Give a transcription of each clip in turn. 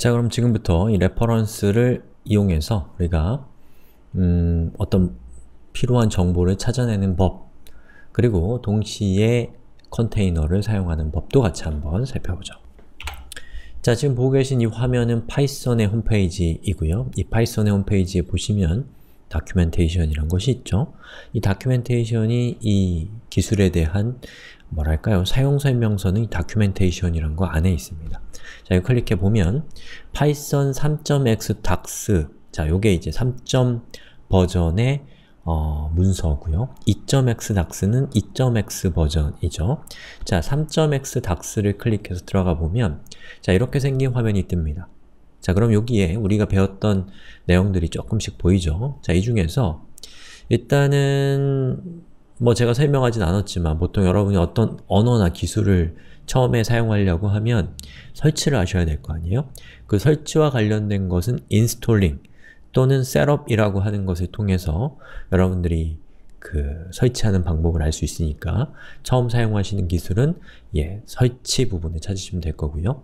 자 그럼 지금부터 이 레퍼런스를 이용해서 우리가 음, 어떤 필요한 정보를 찾아내는 법 그리고 동시에 컨테이너를 사용하는 법도 같이 한번 살펴보죠. 자, 지금 보고 계신 이 화면은 파이썬의 홈페이지이고요. 이 파이썬의 홈페이지에 보시면 다큐멘테이션이란 것이 있죠. 이 다큐멘테이션이 이 기술에 대한 뭐랄까요? 사용설명서는 이 다큐멘테이션이란 거 안에 있습니다. 자, 이 클릭해 보면 python 3.x docs 자, 요게 이제 3. 버전의 어, 문서고요. 2.x d o c s 는 2.x 버전이죠. 자, 3.x d o c s 를 클릭해서 들어가 보면 자, 이렇게 생긴 화면이 뜹니다. 자, 그럼 여기에 우리가 배웠던 내용들이 조금씩 보이죠? 자, 이 중에서 일단은 뭐 제가 설명하진 않았지만 보통 여러분이 어떤 언어나 기술을 처음에 사용하려고 하면 설치를 하셔야 될 거 아니에요? 그 설치와 관련된 것은 인스톨링 또는 셋업이라고 하는 것을 통해서 여러분들이 그 설치하는 방법을 알 수 있으니까 처음 사용하시는 기술은 예, 설치 부분을 찾으시면 될 거고요.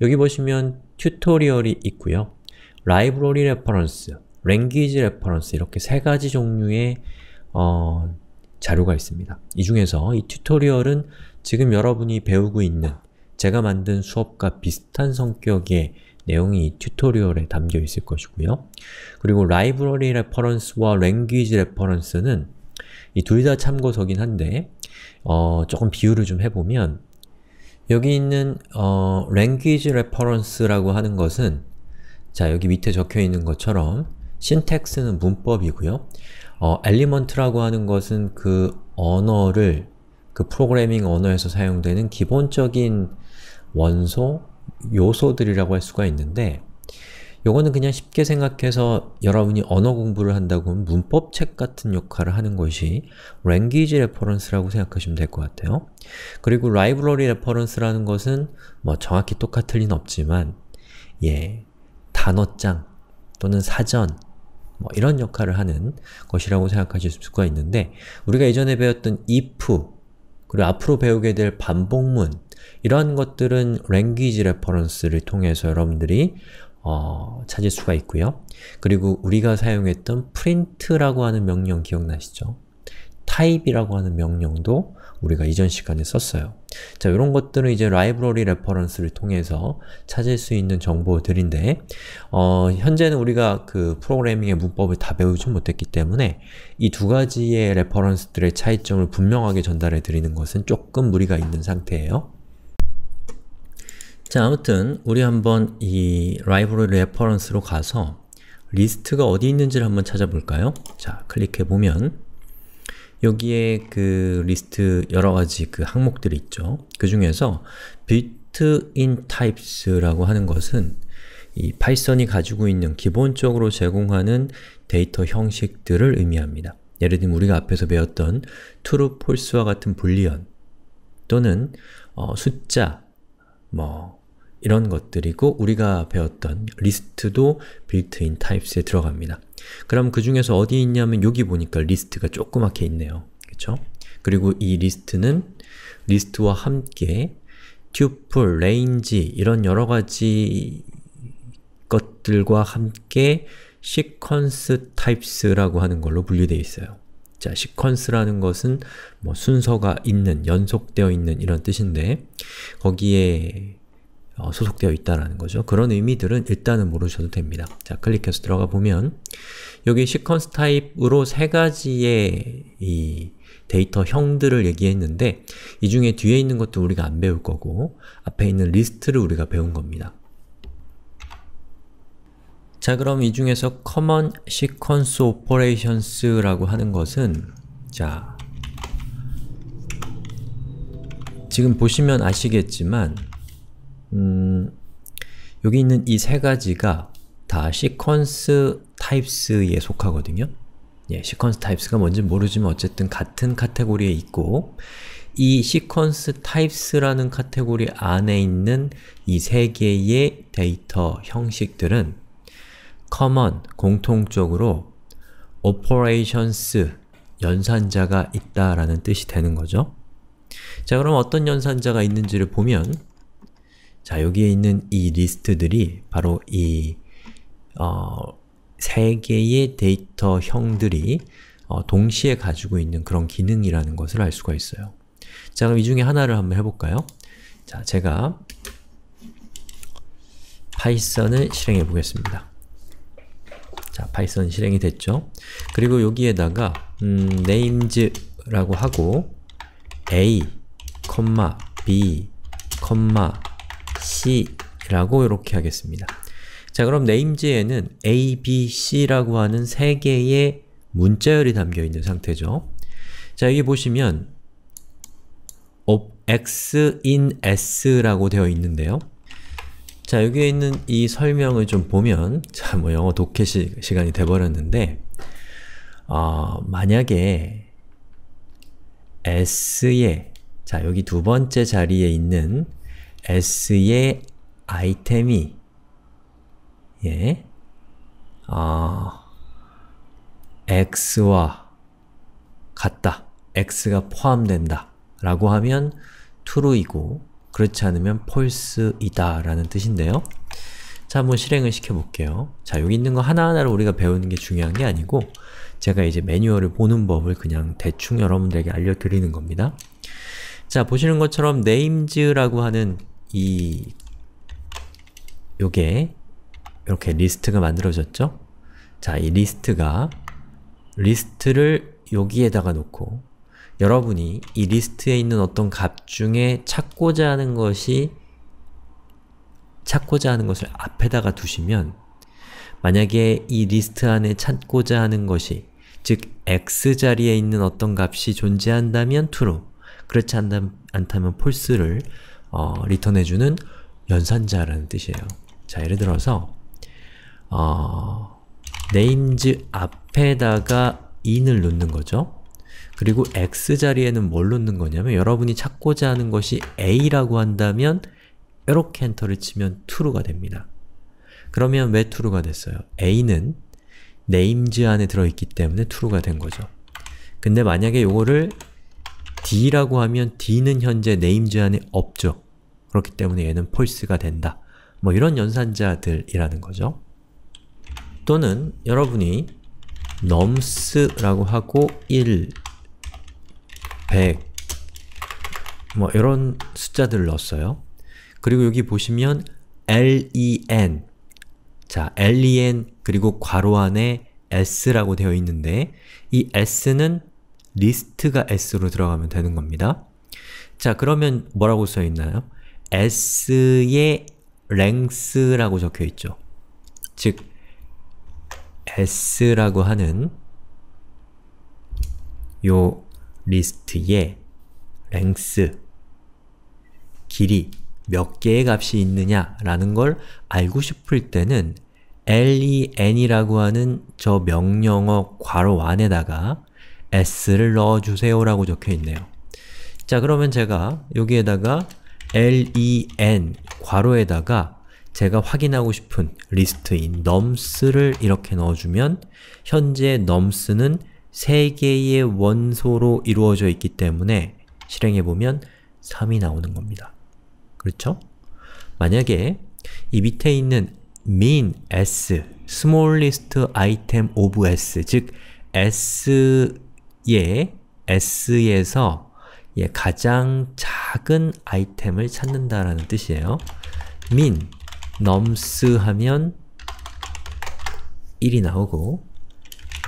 여기 보시면 튜토리얼이 있고요. 라이브러리 레퍼런스, 랭귀지 레퍼런스 이렇게 세 가지 종류의 어, 자료가 있습니다. 이 중에서 이 튜토리얼은 지금 여러분이 배우고 있는 제가 만든 수업과 비슷한 성격의 내용이 튜토리얼에 담겨 있을 것이고요. 그리고 라이브러리 레퍼런스와 랭귀지 레퍼런스는 이 둘 다 참고서긴 한데 어, 조금 비유를 좀 해보면 여기 있는 어, 랭귀지 레퍼런스라고 하는 것은 자 여기 밑에 적혀 있는 것처럼 신텍스는 문법이고요. 어, 엘리먼트라고 하는 것은 그 언어를 그 프로그래밍 언어에서 사용되는 기본적인 원소, 요소들이라고 할 수가 있는데 요거는 그냥 쉽게 생각해서 여러분이 언어 공부를 한다고 하면 문법책 같은 역할을 하는 것이 language reference라고 생각하시면 될 것 같아요. 그리고 library reference라는 것은 뭐 정확히 똑같을 리는 없지만 예, 단어장 또는 사전 뭐 이런 역할을 하는 것이라고 생각하실 수가 있는데 우리가 예전에 배웠던 if 그리고 앞으로 배우게 될 반복문 이러한 것들은 language reference를 통해서 여러분들이 어, 찾을 수가 있고요. 그리고 우리가 사용했던 print라고 하는 명령 기억나시죠? 타입이라고 하는 명령도 우리가 이전 시간에 썼어요. 자, 이런 것들은 이제 라이브러리 레퍼런스를 통해서 찾을 수 있는 정보들인데 어, 현재는 우리가 그 프로그래밍의 문법을 다 배우지 못했기 때문에 이 두 가지의 레퍼런스들의 차이점을 분명하게 전달해 드리는 것은 조금 무리가 있는 상태예요. 자, 아무튼 우리 한번 이 라이브러리 레퍼런스로 가서 리스트가 어디 있는지를 한번 찾아볼까요? 자, 클릭해보면 여기에 그 리스트 여러 가지 그 항목들이 있죠. 그 중에서 built-in types라고 하는 것은 이 파이썬이 가지고 있는 기본적으로 제공하는 데이터 형식들을 의미합니다. 예를 들면 우리가 앞에서 배웠던 true, false와 같은 불리언 또는 어, 숫자, 뭐 이런 것들이고 우리가 배웠던 리스트도 built-in t y p e s 에 들어갑니다. 그럼 그 중에서 어디 있냐면 여기 보니까 리스트가 조그맣게 있네요. 그쵸? 그리고 이 리스트는 리스트와 함께 tuple, range 이런 여러가지 것들과 함께 sequence t y p e s 라고 하는 걸로 분류되어 있어요. 자, n c e 라는 것은 뭐 순서가 있는, 연속되어 있는 이런 뜻인데 거기에 어, 소속되어 있다는 거죠. 그런 의미들은 일단은 모르셔도 됩니다. 자, 클릭해서 들어가 보면 여기 시퀀스 타입으로 세 가지의 이 데이터 형들을 얘기했는데 이 중에 뒤에 있는 것도 우리가 안 배울 거고 앞에 있는 리스트를 우리가 배운 겁니다. 자 그럼 이 중에서 Common Sequence Operations라고 하는 것은 자 지금 보시면 아시겠지만 음, 여기 있는 이 세 가지가 다 sequence types에 속하거든요. 예, sequence types가 뭔지 모르지만 어쨌든 같은 카테고리에 있고 이 sequence types라는 카테고리 안에 있는 이 세 개의 데이터 형식들은 common, 공통적으로 operations, 연산자가 있다라는 뜻이 되는 거죠. 자, 그럼 어떤 연산자가 있는지를 보면 자, 여기에 있는 이 리스트들이 바로 이, 어, 개의 데이터형들이 어, 동시에 가지고 있는 그런 기능이라는 것을 알 수가 있어요. 자, 그럼 이 중에 하나를 한번 해볼까요? 자, 제가 파이썬을 실행해 보겠습니다. 자, 파이썬 실행이 됐죠? 그리고 여기에다가 음, names라고 하고 a, b, c라고 이렇게 하겠습니다. 자 그럼 name즈에는 a, b, c라고 하는 세 개의 문자열이 담겨있는 상태죠. 자 여기 보시면 x in s라고 되어 있는데요. 자 여기에 있는 이 설명을 좀 보면 자 뭐 영어 독해 시, 간이 돼버렸는데 어, 만약에 s에 자 여기 두 번째 자리에 있는 S의 아이템이 예, 아, X와 같다. X가 포함된다. 라고 하면 true이고 그렇지 않으면 false이다 라는 뜻인데요. 자, 한번 실행을 시켜볼게요. 자, 여기 있는 거 하나하나를 우리가 배우는 게 중요한 게 아니고 제가 이제 매뉴얼을 보는 법을 그냥 대충 여러분들에게 알려드리는 겁니다. 자, 보시는 것처럼 names라고 하는 이 요게 이렇게 리스트가 만들어졌죠? 자, 이 리스트가 리스트를 여기에다가 놓고 여러분이 이 리스트에 있는 어떤 값 중에 찾고자 하는 것이 찾고자 하는 것을 앞에다가 두시면 만약에 이 리스트 안에 찾고자 하는 것이 즉 x자리에 있는 어떤 값이 존재한다면 true 그렇지 않다면 false를 어, 리턴해주는 연산자라는 뜻이에요. 자, 예를 들어서 어, names 앞에다가 in을 넣는 거죠. 그리고 x 자리에는 뭘 넣는 거냐면 여러분이 찾고자 하는 것이 a라고 한다면 이렇게 엔터를 치면 true가 됩니다. 그러면 왜 true가 됐어요? a는 names 안에 들어있기 때문에 true가 된 거죠. 근데 만약에 요거를 d라고 하면 d는 현재 네임 제한에 없죠. 그렇기 때문에 얘는 false가 된다. 뭐 이런 연산자들이라는 거죠. 또는 여러분이 nums라고 하고 1, 100, 뭐 이런 숫자들을 넣었어요. 그리고 여기 보시면 len 자, len 그리고 괄호 안에 s라고 되어 있는데 이 s는 리스트가 s로 들어가면 되는 겁니다. 자, 그러면 뭐라고 써있나요? s의 length라고 적혀있죠. 즉, s라고 하는 요 리스트의 length 길이 몇 개의 값이 있느냐라는 걸 알고 싶을 때는 len 이라고 하는 저 명령어 괄호 안에다가 s를 넣어주세요라고 적혀 있네요. 자 그러면 제가 여기에다가 len 괄호에다가 제가 확인하고 싶은 리스트인 nums를 이렇게 넣어주면 현재 nums는 3개의 원소로 이루어져 있기 때문에 실행해보면 3이 나오는 겁니다. 그렇죠? 만약에 이 밑에 있는 min s, smallest item of s, 즉 s 예, S에서 예, 가장 작은 아이템을 찾는다라는 뜻이에요. min, 넘스 하면 1이 나오고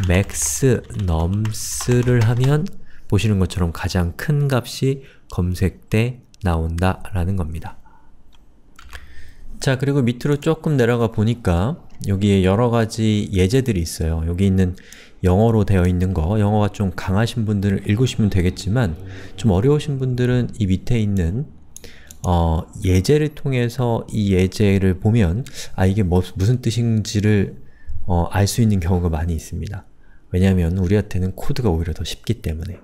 max, 넘스를 하면 보시는 것처럼 가장 큰 값이 검색돼 나온다 라는 겁니다. 자, 그리고 밑으로 조금 내려가 보니까 여기에 여러가지 예제들이 있어요. 여기 있는 영어로 되어 있는 거, 영어가 좀 강하신 분들은 읽으시면 되겠지만 좀 어려우신 분들은 이 밑에 있는 어, 예제를 통해서 이 예제를 보면 아 이게 뭐, 무슨 뜻인지를 어, 알 수 있는 경우가 많이 있습니다. 왜냐하면 우리한테는 코드가 오히려 더 쉽기 때문에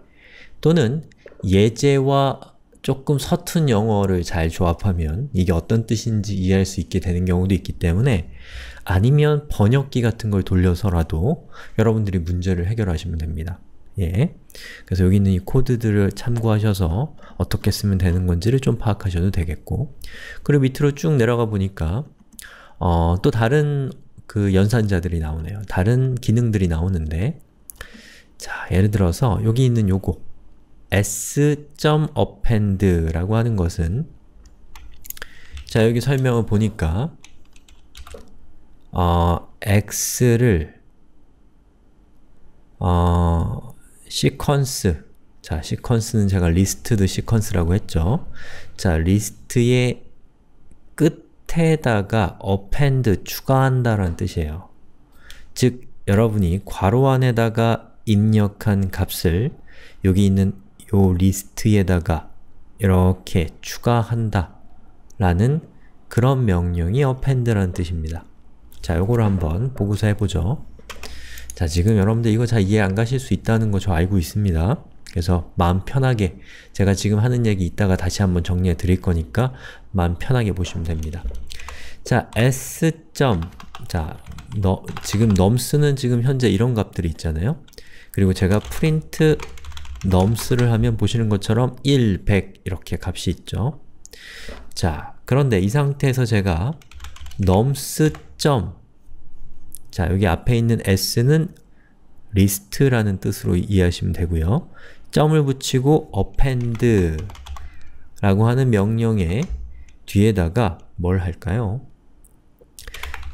또는 예제와 조금 서툰 영어를 잘 조합하면 이게 어떤 뜻인지 이해할 수 있게 되는 경우도 있기 때문에 아니면 번역기 같은 걸 돌려서라도 여러분들이 문제를 해결하시면 됩니다. 예. 그래서 여기 있는 이 코드들을 참고하셔서 어떻게 쓰면 되는 건지를 좀 파악하셔도 되겠고 그리고 밑으로 쭉 내려가 보니까 어, 또 다른 그 연산자들이 나오네요. 다른 기능들이 나오는데 자, 예를 들어서 여기 있는 요거 s.append라고 하는 것은 자, 여기 설명을 보니까 어, x를 어, 시퀀스 자, 시퀀스는 제가 리스트드 시퀀스라고 했죠. 자, 리스트의 끝에다가 append 추가한다라는 뜻이에요. 즉, 여러분이 괄호 안에다가 입력한 값을 여기 있는 요 리스트에다가 이렇게 추가한다 라는 그런 명령이 append라는 뜻입니다. 자, 요거를 한번 보고서 해보죠. 자, 지금 여러분들 이거 잘 이해 안 가실 수 있다는 거 저 알고 있습니다. 그래서 마음 편하게 제가 지금 하는 얘기 이따가 다시 한번 정리해 드릴 거니까 마음 편하게 보시면 됩니다. 자, s. 점 자, 너, 지금 넘스는 지금 현재 이런 값들이 있잖아요. 그리고 제가 프린트 넘스를 하면 보시는 것처럼 1, 100 이렇게 값이 있죠. 자, 그런데 이 상태에서 제가 넘스 점. 자, 여기 앞에 있는 s는 리스트라는 뜻으로 이해하시면 되고요. 점을 붙이고 append 라고 하는 명령의 뒤에다가 뭘 할까요?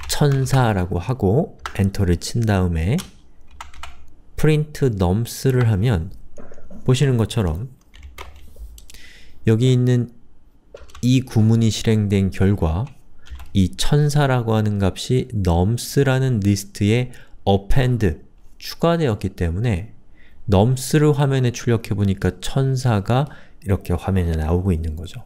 천사라고 하고 엔터를 친 다음에 print nums를 하면 보시는 것처럼 여기 있는 이 구문이 실행된 결과 이 천사라고 하는 값이 nums라는 리스트에 append, 추가되었기 때문에 nums를 화면에 출력해보니까 천사가 이렇게 화면에 나오고 있는 거죠.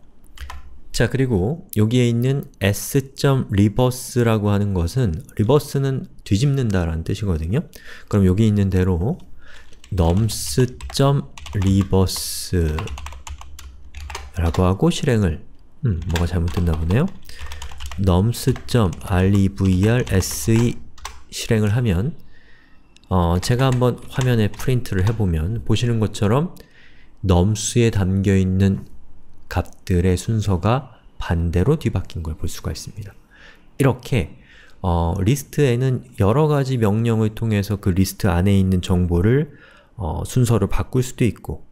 자 그리고 여기에 있는 s.reverse라고 하는 것은 reverse는 뒤집는다 라는 뜻이거든요. 그럼 여기 있는 대로 nums.reverse라고 하고 실행을 음, 뭐가 잘못됐나 보네요. nums.revr.se e 실행을 하면 어, 제가 한번 화면에 프린트를 해보면 보시는 것처럼 넘스에 담겨있는 값들의 순서가 반대로 뒤바뀐 걸 볼 수가 있습니다. 이렇게 어, 리스트에는 여러가지 명령을 통해서 그 리스트 안에 있는 정보를 어, 순서를 바꿀 수도 있고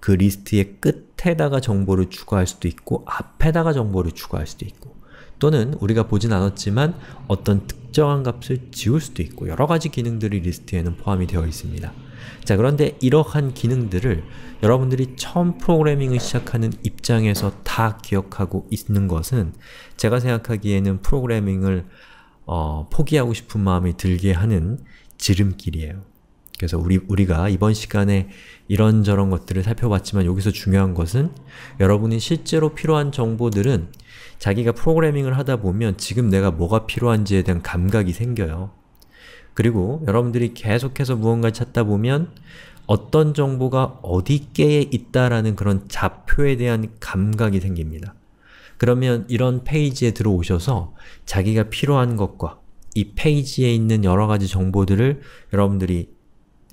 그 리스트의 끝에다가 정보를 추가할 수도 있고 앞에다가 정보를 추가할 수도 있고 또는 우리가 보진 않았지만 어떤 특정한 값을 지울 수도 있고 여러가지 기능들이 리스트에는 포함이 되어 있습니다. 자 그런데 이러한 기능들을 여러분들이 처음 프로그래밍을 시작하는 입장에서 다 기억하고 있는 것은 제가 생각하기에는 프로그래밍을 어, 포기하고 싶은 마음이 들게 하는 지름길이에요. 그래서 우리, 우리가 이번 시간에 이런저런 것들을 살펴봤지만 여기서 중요한 것은 여러분이 실제로 필요한 정보들은 자기가 프로그래밍을 하다 보면 지금 내가 뭐가 필요한지에 대한 감각이 생겨요. 그리고 여러분들이 계속해서 무언가를 찾다 보면 어떤 정보가 어디께에 있다라는 그런 좌표에 대한 감각이 생깁니다. 그러면 이런 페이지에 들어오셔서 자기가 필요한 것과 이 페이지에 있는 여러가지 정보들을 여러분들이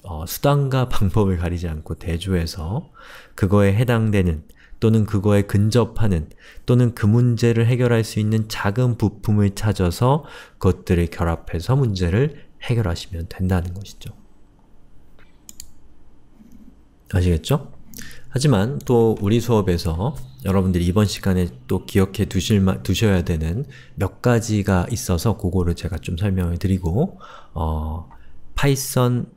어, 수단과 방법을 가리지 않고 대조해서 그거에 해당되는 또는 그거에 근접하는 또는 그 문제를 해결할 수 있는 작은 부품을 찾아서 그것들을 결합해서 문제를 해결하시면 된다는 것이죠. 아시겠죠? 하지만 또 우리 수업에서 여러분들이 이번 시간에 또 기억해 두실 두셔야 되는 몇 가지가 있어서 그거를 제가 좀 설명을 드리고 어, 파이썬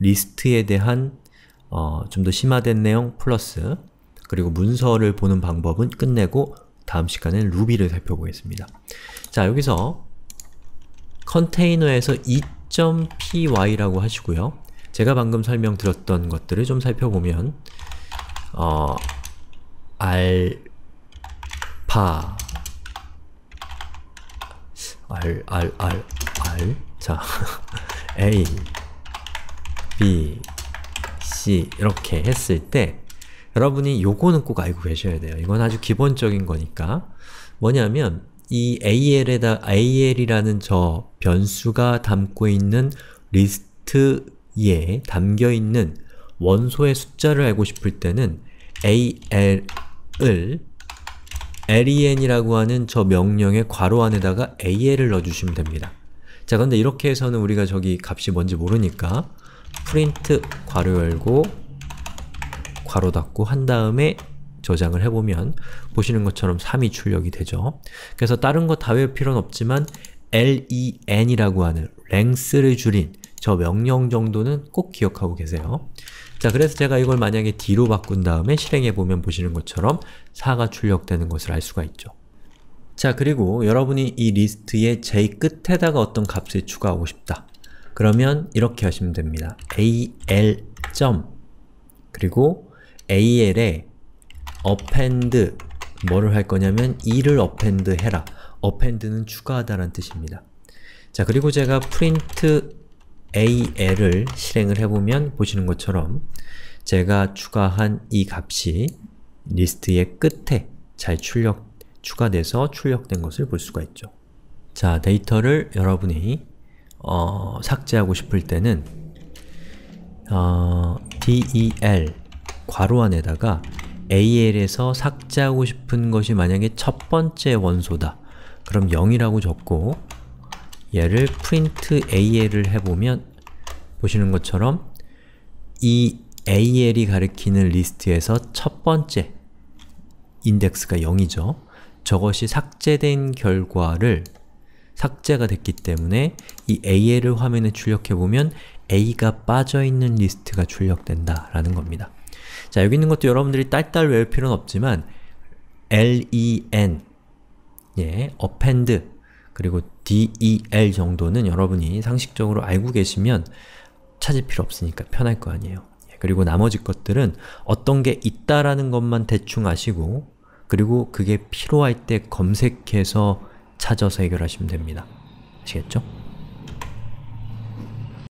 리스트에 대한 어, 좀 더 심화된 내용 플러스 그리고 문서를 보는 방법은 끝내고 다음 시간에 루비를 살펴보겠습니다. 자, 여기서 컨테이너에서 2.py라고 하시고요. 제가 방금 설명드렸던 것들을 좀 살펴보면 어, 알파 알, 알, 알, 알 자, A B, C 이렇게 했을 때 여러분이 요거는 꼭 알고 계셔야 돼요. 이건 아주 기본적인 거니까. 뭐냐면 이 al에다 al이라는 저 변수가 담고 있는 리스트에 담겨 있는 원소의 숫자를 알고 싶을 때는 al을 len이라고 하는 저 명령의 괄호 안에다가 al을 넣어주시면 됩니다. 자, 근데 이렇게 해서는 우리가 저기 값이 뭔지 모르니까 print 괄호 열고 괄호 닫고 한 다음에 저장을 해보면 보시는 것처럼 3이 출력이 되죠. 그래서 다른 거 다 외울 필요는 없지만 len이라고 하는 랭스를 줄인 저 명령 정도는 꼭 기억하고 계세요. 자, 그래서 제가 이걸 만약에 d로 바꾼 다음에 실행해보면 보시는 것처럼 4가 출력되는 것을 알 수가 있죠. 자, 그리고 여러분이 이 리스트의 j 끝에다가 어떤 값을 추가하고 싶다. 그러면 이렇게 하시면 됩니다. al. 그리고 al에 append 뭐를 할 거냐면 이를 append 해라. append는 추가하다라는 뜻입니다. 자, 그리고 제가 print al을 실행을 해보면 보시는 것처럼 제가 추가한 이 값이 리스트의 끝에 잘 출력, 추가돼서 출력된 것을 볼 수가 있죠. 자, 데이터를 여러분이 어, 삭제하고 싶을 때는 어, del 괄호 안에다가 al에서 삭제하고 싶은 것이 만약에 첫 번째 원소다. 그럼 0이라고 적고 얘를 print al을 해보면 보시는 것처럼 이 al이 가리키는 리스트에서 첫 번째 인덱스가 0이죠. 저것이 삭제된 결과를 삭제가 됐기 때문에 이 al을 화면에 출력해보면 a가 빠져있는 리스트가 출력된다라는 겁니다. 자, 여기 있는 것도 여러분들이 딸딸 외울 필요는 없지만 len, 예, append, 그리고 del 정도는 여러분이 상식적으로 알고 계시면 찾을 필요 없으니까 편할 거 아니에요. 예, 그리고 나머지 것들은 어떤 게 있다라는 것만 대충 아시고 그리고 그게 필요할 때 검색해서 찾아서 해결하시면 됩니다. 아시겠죠?